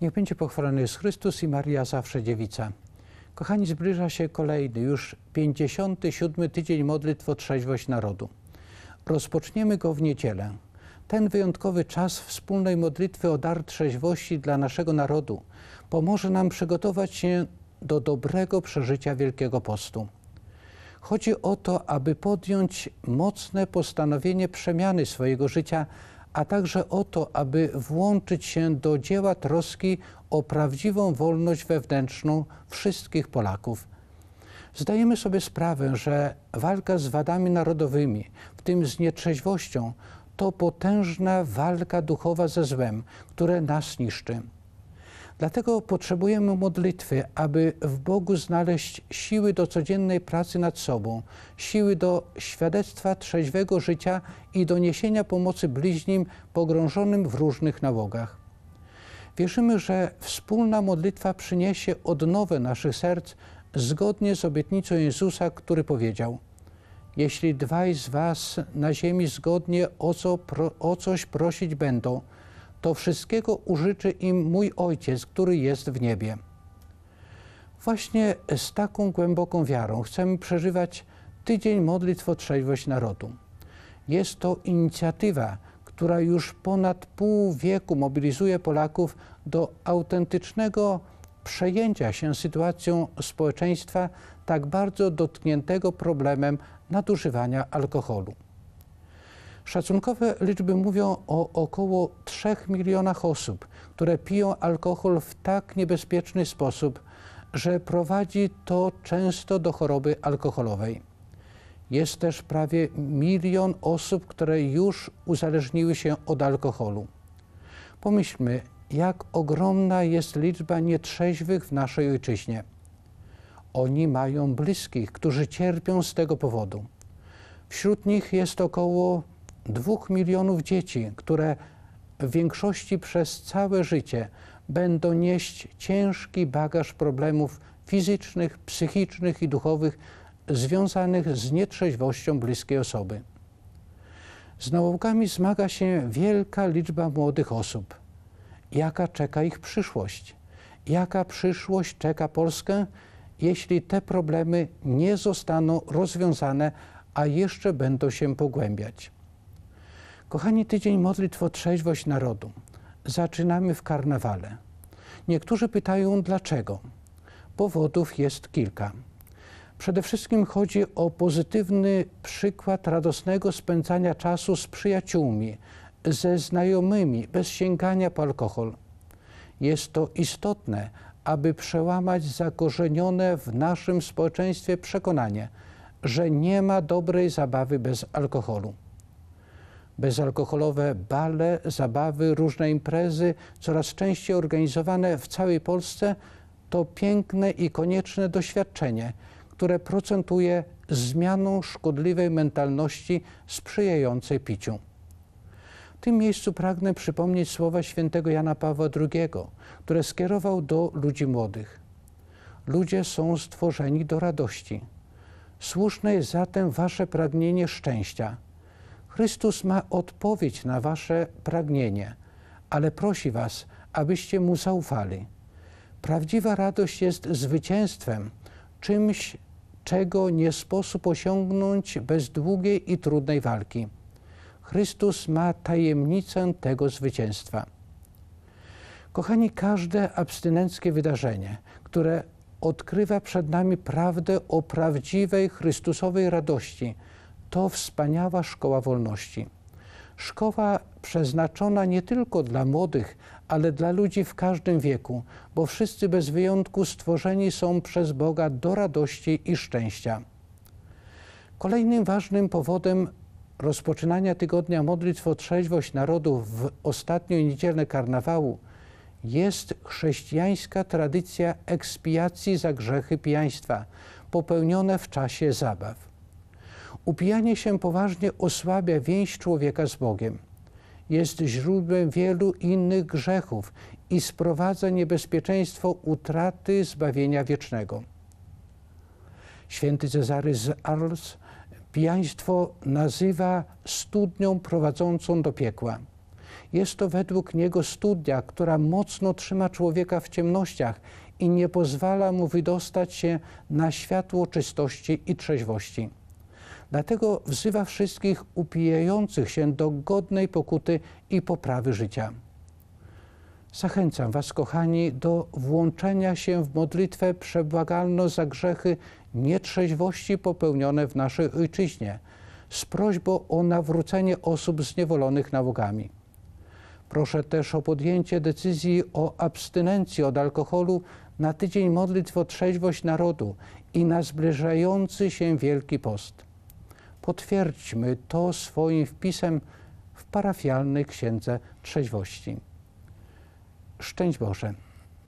Niech będzie pochwalony jest Chrystus i Maria zawsze dziewica. Kochani, zbliża się kolejny, już 57 tydzień modlitw o trzeźwość narodu. Rozpoczniemy go w niedzielę. Ten wyjątkowy czas wspólnej modlitwy o dar trzeźwości dla naszego narodu pomoże nam przygotować się do dobrego przeżycia Wielkiego Postu. Chodzi o to, aby podjąć mocne postanowienie przemiany swojego życia a także o to, aby włączyć się do dzieła troski o prawdziwą wolność wewnętrzną wszystkich Polaków. Zdajemy sobie sprawę, że walka z wadami narodowymi, w tym z nietrzeźwością, to potężna walka duchowa ze złem, które nas niszczy. Dlatego potrzebujemy modlitwy, aby w Bogu znaleźć siły do codziennej pracy nad sobą, siły do świadectwa trzeźwego życia i doniesienia pomocy bliźnim pogrążonym w różnych nałogach. Wierzymy, że wspólna modlitwa przyniesie odnowę naszych serc zgodnie z obietnicą Jezusa, który powiedział: Jeśli dwaj z Was na ziemi zgodnie o, co, o coś prosić będą, to wszystkiego użyczy im mój Ojciec, który jest w niebie. Właśnie z taką głęboką wiarą chcemy przeżywać tydzień modlitw o trzeźwość narodu. Jest to inicjatywa, która już ponad pół wieku mobilizuje Polaków do autentycznego przejęcia się sytuacją społeczeństwa tak bardzo dotkniętego problemem nadużywania alkoholu. Szacunkowe liczby mówią o około 3 milionach osób, które piją alkohol w tak niebezpieczny sposób, że prowadzi to często do choroby alkoholowej. Jest też prawie milion osób, które już uzależniły się od alkoholu. Pomyślmy, jak ogromna jest liczba nietrzeźwych w naszej ojczyźnie. Oni mają bliskich, którzy cierpią z tego powodu. Wśród nich jest około dwóch milionów dzieci, które w większości przez całe życie będą nieść ciężki bagaż problemów fizycznych, psychicznych i duchowych związanych z nietrzeźwością bliskiej osoby. Z nałogami zmaga się wielka liczba młodych osób. Jaka czeka ich przyszłość? Jaka przyszłość czeka Polskę, jeśli te problemy nie zostaną rozwiązane, a jeszcze będą się pogłębiać? Kochani, tydzień modlitw o trzeźwość narodu. Zaczynamy w karnawale. Niektórzy pytają dlaczego. Powodów jest kilka. Przede wszystkim chodzi o pozytywny przykład radosnego spędzania czasu z przyjaciółmi, ze znajomymi, bez sięgania po alkohol. Jest to istotne, aby przełamać zakorzenione w naszym społeczeństwie przekonanie, że nie ma dobrej zabawy bez alkoholu bezalkoholowe bale, zabawy, różne imprezy, coraz częściej organizowane w całej Polsce, to piękne i konieczne doświadczenie, które procentuje zmianą szkodliwej mentalności sprzyjającej piciu. W tym miejscu pragnę przypomnieć słowa świętego Jana Pawła II, które skierował do ludzi młodych. Ludzie są stworzeni do radości. Słuszne jest zatem wasze pragnienie szczęścia – Chrystus ma odpowiedź na wasze pragnienie, ale prosi was, abyście Mu zaufali. Prawdziwa radość jest zwycięstwem, czymś, czego nie sposób osiągnąć bez długiej i trudnej walki. Chrystus ma tajemnicę tego zwycięstwa. Kochani, każde abstynenckie wydarzenie, które odkrywa przed nami prawdę o prawdziwej Chrystusowej radości, to wspaniała szkoła wolności. Szkoła przeznaczona nie tylko dla młodych, ale dla ludzi w każdym wieku, bo wszyscy bez wyjątku stworzeni są przez Boga do radości i szczęścia. Kolejnym ważnym powodem rozpoczynania tygodnia modlitw o trzeźwość narodów w ostatnią niedzielę karnawału jest chrześcijańska tradycja ekspiacji za grzechy pijaństwa popełnione w czasie zabaw. Upijanie się poważnie osłabia więź człowieka z Bogiem. Jest źródłem wielu innych grzechów i sprowadza niebezpieczeństwo utraty zbawienia wiecznego. Święty Cezary z Arles pijaństwo nazywa studnią prowadzącą do piekła. Jest to według niego studnia, która mocno trzyma człowieka w ciemnościach i nie pozwala mu wydostać się na światło czystości i trzeźwości. Dlatego wzywa wszystkich upijających się do godnej pokuty i poprawy życia. Zachęcam Was, kochani, do włączenia się w modlitwę przebłagalną za grzechy nietrzeźwości popełnione w naszej ojczyźnie z prośbą o nawrócenie osób zniewolonych nałogami. Proszę też o podjęcie decyzji o abstynencji od alkoholu na tydzień modlitw o trzeźwość narodu i na zbliżający się Wielki Post potwierdźmy to swoim wpisem w parafialnej księdze trzeźwości. Szczęść Boże!